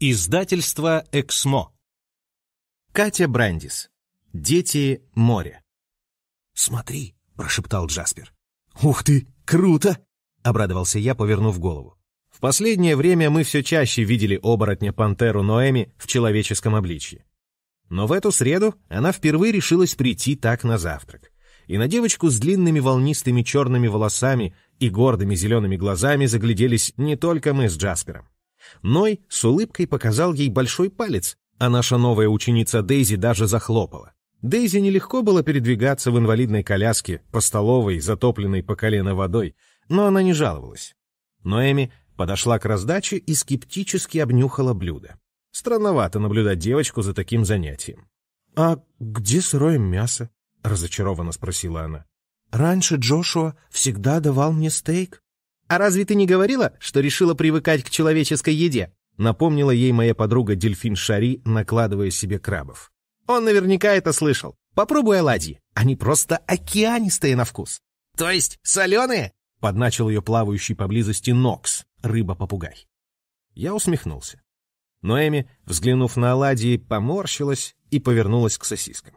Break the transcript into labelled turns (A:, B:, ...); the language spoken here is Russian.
A: Издательство «Эксмо». Катя Брандис. «Дети моря. «Смотри», — прошептал Джаспер. «Ух ты, круто!» — обрадовался я, повернув голову. В последнее время мы все чаще видели оборотня пантеру Ноэми в человеческом обличье. Но в эту среду она впервые решилась прийти так на завтрак. И на девочку с длинными волнистыми черными волосами и гордыми зелеными глазами загляделись не только мы с Джаспером. Ной с улыбкой показал ей большой палец, а наша новая ученица Дейзи даже захлопала. Дейзи нелегко было передвигаться в инвалидной коляске по столовой, затопленной по колено водой, но она не жаловалась. Ноэми подошла к раздаче и скептически обнюхала блюдо. Странновато наблюдать девочку за таким занятием. «А где сырое мясо?» — разочарованно спросила она. «Раньше Джошуа всегда давал мне стейк». «А разве ты не говорила, что решила привыкать к человеческой еде?» Напомнила ей моя подруга Дельфин Шари, накладывая себе крабов. «Он наверняка это слышал. Попробуй оладьи. Они просто океанистые на вкус». «То есть соленые?» — подначил ее плавающий поблизости Нокс, рыба-попугай. Я усмехнулся. Но Эми, взглянув на оладьи, поморщилась и повернулась к сосискам.